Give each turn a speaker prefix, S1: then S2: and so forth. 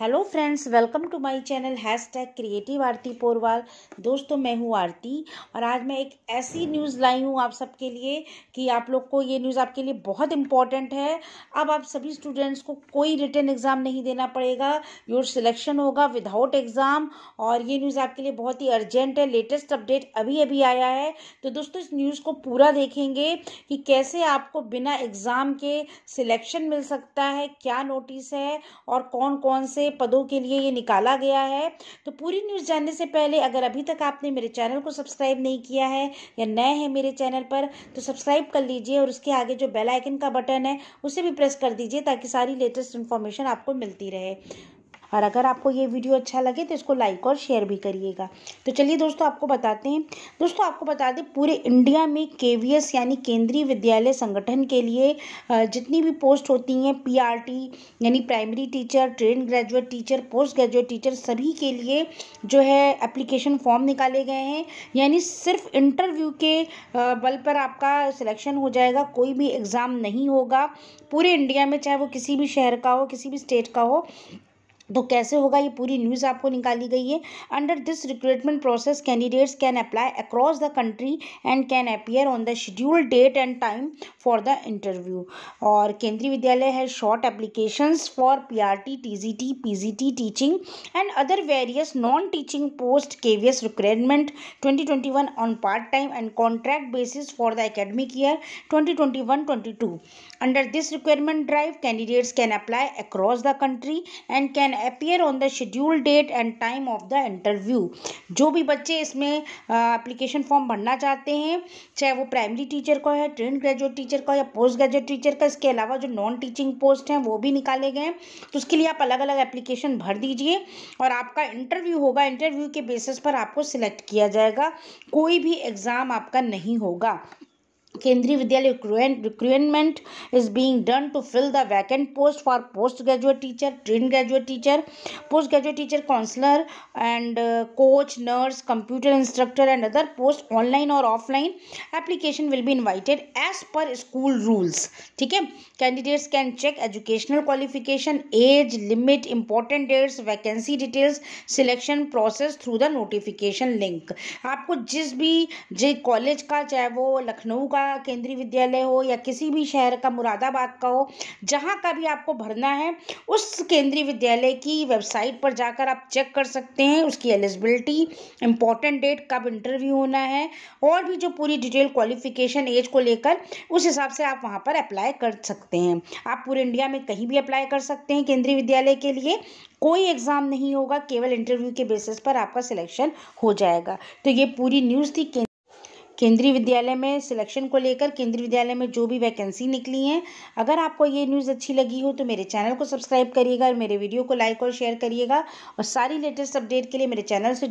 S1: hello friends welcome to my channel hashtag creative Aarti Porwal दोस्तों मैं हूँ आरती और आज मैं एक ऐसी न्यूज़ लाई हूँ आप सबके लिए कि आप लोग को ये न्यूज़ आपके लिए बहुत इंपॉर्टेंट है अब आप सभी स्टूडेंट्स को कोई रिटर्न एग्ज़ाम नहीं देना पड़ेगा योर सिलेक्शन होगा विदाउट एग्ज़ाम और ये न्यूज़ आपके लिए बहुत ही अर्जेंट है लेटेस्ट अपडेट अभी अभी आया है तो दोस्तों इस न्यूज़ को पूरा देखेंगे कि कैसे आपको बिना एग्ज़ाम के सिलेक्शन मिल सकता है क्या नोटिस है और कौन कौन से से पदों के लिए ये निकाला गया है तो पूरी न्यूज़ जानने से पहले अगर अभी तक आपने मेरे चैनल को सब्सक्राइब नहीं किया है या नए हैं मेरे चैनल पर तो सब्सक्राइब कर लीजिए और उसके आगे जो बेल आइकन का बटन है उसे भी प्रेस कर दीजिए ताकि सारी लेटेस्ट इन्फॉर्मेशन आपको मिलती रहे और अगर आपको ये वीडियो अच्छा लगे तो इसको लाइक और शेयर भी करिएगा तो चलिए दोस्तों आपको बताते हैं दोस्तों आपको बता दें पूरे इंडिया में के यानी केंद्रीय विद्यालय संगठन के लिए जितनी भी पोस्ट होती हैं पी यानी primary teacher trained graduate teacher post graduate teacher सभी के लिए जो है एप्लीकेशन फॉर्म निकाले गए हैं यानी सिर्फ इंटरव्यू के बल पर आपका सिलेक्शन हो जाएगा कोई भी एग्ज़ाम नहीं होगा पूरे इंडिया में चाहे वो किसी भी शहर का हो किसी भी स्टेट का हो तो कैसे होगा ये पूरी न्यूज़ आपको निकाली गई है under this recruitment process candidates can apply across the country and can appear on the schedule date and time for the interview और Kendriya Vidyalaya has sought applications for PRT TGT PGT teaching and other various non teaching post KVS recruitment one on part time and contract basis for the academic year twenty two under this requirement drive candidates can apply across the country and can and appear on the schedule date and time of the interview जो भी बच्चे इसमें application form भरना चाहते हैं चाहे वो primary teacher का है ट्रेन ग्रेजुएट टीचर का या पोस्ट ग्रेजुएट टीचर का इसके अलावा जो नॉन टीचिंग पोस्ट हैं वो भी निकाले गए हैं तो उसके लिए आप अलग अलग एप्लीकेशन भर दीजिए और आपका इंटरव्यू होगा इंटरव्यू के बेसिस पर आपको सिलेक्ट किया जाएगा कोई भी एग्ज़ाम आपका नहीं होगा Kendriya Vidyalaya recruitment is being done to fill the vacant post for post graduate teacher trained graduate teacher post graduate teacher counsellor and coach nurse computer instructor and other post online और offline application will be invited as per school rules ठीक है candidates can check educational qualification age limit important dates vacancy details selection process through the notification link आपको जिस भी जे college का चाहे वो लखनऊ का केंद्रीय विद्यालय हो या किसी भी शहर का मुरादाबाद का हो जहाँ का भी आपको भरना है उस केंद्रीय विद्यालय की वेबसाइट पर जाकर आप चेक कर सकते हैं उसकी एलिजिबिलिटी इम्पॉर्टेंट डेट कब इंटरव्यू होना है और भी जो पूरी डिटेल क्वालिफिकेशन एज को लेकर उस हिसाब से आप वहाँ पर अप्लाई कर सकते हैं आप पूरे इंडिया में कहीं भी अप्लाई कर सकते हैं केंद्रीय विद्यालय के लिए कोई एग्ज़ाम नहीं होगा केवल इंटरव्यू के बेसिस पर आपका सिलेक्शन हो जाएगा तो ये पूरी न्यूज़ थी केंद्रीय विद्यालय में सिलेक्शन को लेकर केंद्रीय विद्यालय में जो भी वैकेंसी निकली हैं अगर आपको ये न्यूज़ अच्छी लगी हो तो मेरे चैनल को सब्सक्राइब करिएगा और मेरे वीडियो को लाइक और शेयर करिएगा और सारी लेटेस्ट अपडेट के लिए मेरे चैनल से